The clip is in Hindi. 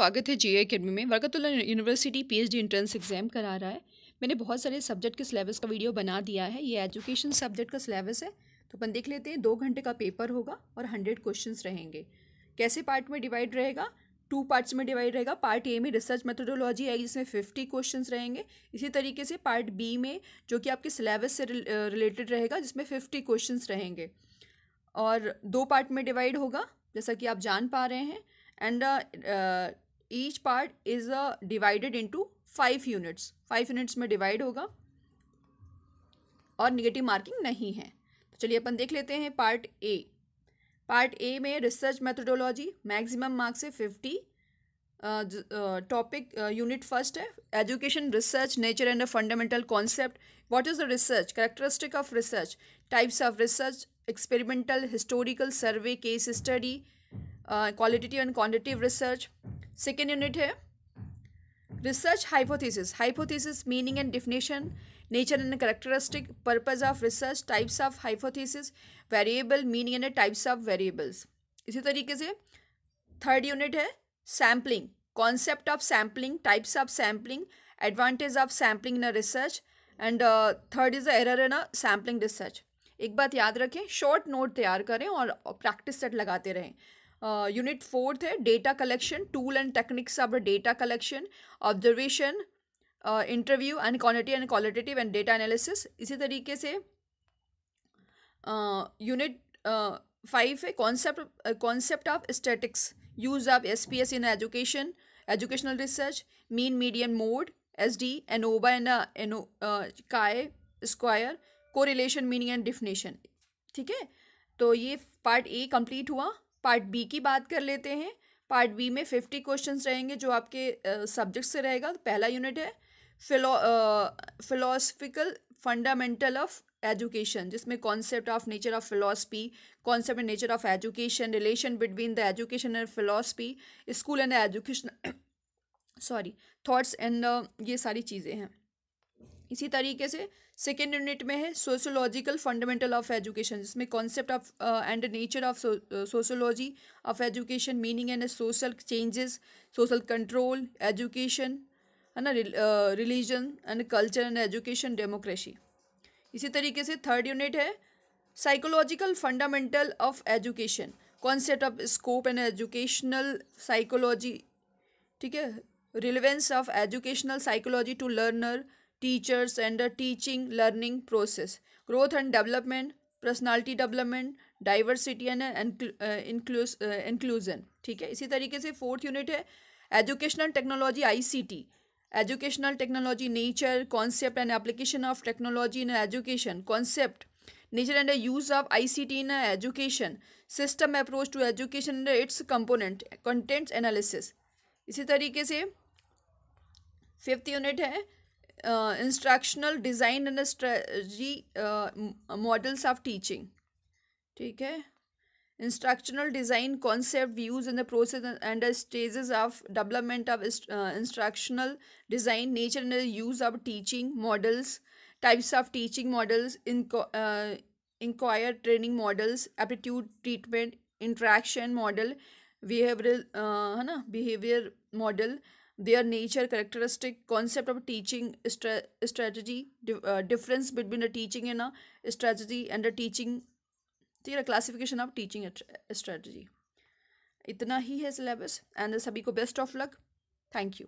स्वागत है जी अकेडमी में Barkatullah university PhD entrance exam करा रहा है मैंने बहुत सारे सब्जेक्ट के सिलेबस का वीडियो बना दिया है ये एजुकेशन सब्जेक्ट का सिलेबस है तो अपन देख लेते हैं दो घंटे का पेपर होगा और हंड्रेड क्वेश्चन रहेंगे कैसे पार्ट में डिवाइड रहेगा टू पार्ट्स में डिवाइड रहेगा पार्ट ए में रिसर्च मेथोडोलॉजी आएगी जिसमें फिफ्टी क्वेश्चंस रहेंगे इसी तरीके से पार्ट बी में जो कि आपके सिलेबस से रिलेटेड रहेगा जिसमें फिफ्टी क्वेश्चंस रहेंगे और दो पार्ट में डिवाइड होगा जैसा कि आप जान पा रहे हैं and each part is a divided into five units five units में डिवाइड होगा और निगेटिव मार्किंग नहीं है तो चलिए अपन देख लेते हैं पार्ट ए पार्ट ए में रिसर्च मेथडोलॉजी मैक्सिमम मार्क्स है फिफ्टी टॉपिक यूनिट फर्स्ट है education research nature and a fundamental concept what is the research characteristic of research types of research experimental historical survey case study qualitative and quantitative research second unit है research hypothesis hypothesis meaning and definition nature and characteristic purpose of research types of hypothesis variable meaning and types of variables इसी तरीके से थर्ड यूनिट है sampling concept of sampling types of sampling advantage of sampling in a research and third is the error in sampling research एक बात याद रखें शॉर्ट नोट तैयार करें और प्रैक्टिस सेट लगाते रहें यूनिट फोर्थ है data collection tool and techniques of the data collection observation interview and quantity and qualitative and data analysis इसी तरीके से यूनिट फाइव है concept concept of statics use of S P S in education educational research mean medium mode S D ANOVA and एनो काय स्क्वायर को रिलेशन मीनिंग एंड डिफिनेशन ठीक है तो ये पार्ट ए कंप्लीट हुआ पार्ट बी की बात कर लेते हैं पार्ट बी में फिफ्टी क्वेश्चन रहेंगे जो आपके सब्जेक्ट से रहेगा पहला यूनिट है philo philosophical fundamental of education जिसमें concept of nature of philosophy concept and nature of education relation between the education and philosophy school and education sorry thoughts and ये सारी चीज़ें हैं इसी तरीके से सेकेंड यूनिट में है सोशोलॉजिकल फंडामेंटल ऑफ एजुकेशन जिसमें concept of and nature of sociology of education meaning and social changes social control education है ना religion and culture and education democracy इसी तरीके से थर्ड यूनिट है psychological fundamental of education concept of scope and educational psychology ठीक है relevance of educational psychology to learner teachers and the teaching learning process growth and development personality development diversity and inclusion ठीक है इसी तरीके से फोर्थ यूनिट है educational technology ICT educational technology nature concept and application of technology in education concept nature and use of I C T in education system approach to education and its component contents analysis इसी तरीके से फिफ्थ यूनिट है instructional design and strategy models of teaching ठीक है instructional design concept use in the process and the stages of development of instructional design nature and use of teaching models types of teaching models in inquire training models aptitude treatment interaction model behaviour है ना behaviour model their nature characteristic concept of teaching stra strategy dif uh, difference between a teaching and a strategy and a teaching ठीक है क्लासिफिकेशन ऑफ टीचिंग स्ट्रेटजी इतना ही है सिलेबस एंड सभी को best of luck thank you